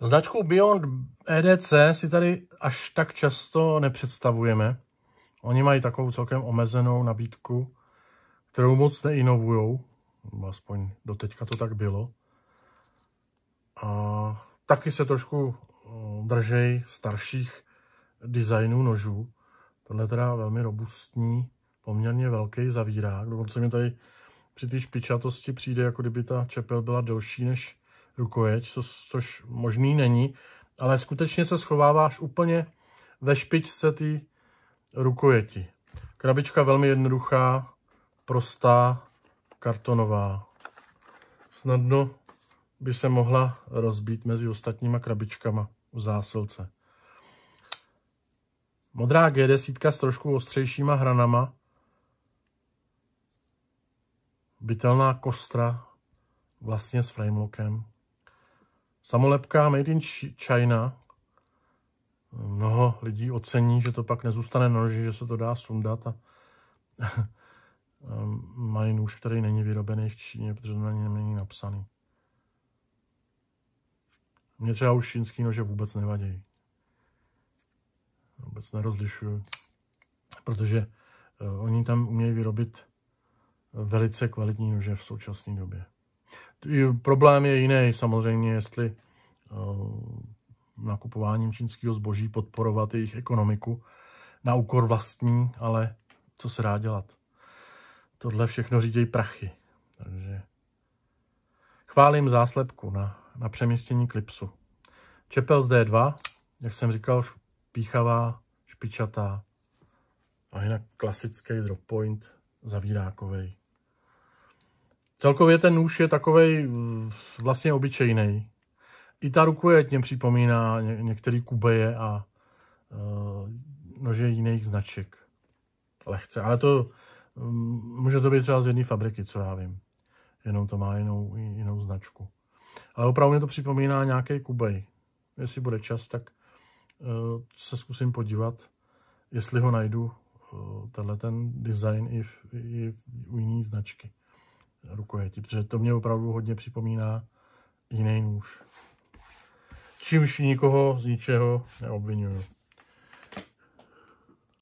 Značku Beyond EDC si tady až tak často nepředstavujeme. Oni mají takovou celkem omezenou nabídku, kterou moc neinovujou. Aspoň teďka to tak bylo. A taky se trošku mm, držej starších designů nožů. Tohle je teda velmi robustní, poměrně velký zavírák. Dokonce mi tady při té špičatosti přijde, jako kdyby ta čepel byla delší než rukojeť, co, což možný není, ale skutečně se schováváš úplně ve špičce té rukojeti. Krabička velmi jednoduchá, prostá, kartonová. Snadno by se mohla rozbít mezi ostatníma krabičkama u zásilce. Modrá G10 s trošku ostřejšíma hranama. Bytelná kostra vlastně s framelokem. Samolepka Made in China. Mnoho lidí ocení, že to pak nezůstane na noži, že se to dá sundat a mají nůž, který není vyrobený v Číně, protože to na něm není napsaný. Mně třeba už čínský nože vůbec nevadí. Vůbec nerozlišuju, protože eh, oni tam umějí vyrobit eh, velice kvalitní nože v současné době. Problém je jiný samozřejmě, jestli eh, nakupováním čínského zboží podporovat jejich ekonomiku na úkor vlastní, ale co se dá dělat. Tohle všechno řídějí prachy. Takže chválím záslepku na, na přemístění klipsu. Čepel D2, jak jsem říkal, píchavá, špičatá a jinak klasický drop point zavírákovej. Celkově ten nůž je takový vlastně obyčejný. I ta rukojeť mě připomíná ně, některé kubeje a uh, nože jiných značek. Lehce, ale to um, může to být třeba z jedné fabriky, co já vím. Jenom to má jinou, jinou značku. Ale opravdu mě to připomíná nějaký kubej. Jestli bude čas, tak uh, se zkusím podívat, jestli ho najdu, uh, tenhle ten design i, v, i u jiné značky rukojeti, protože to mě opravdu hodně připomíná jiný nůž. Čímž nikoho z ničeho neobvinuju.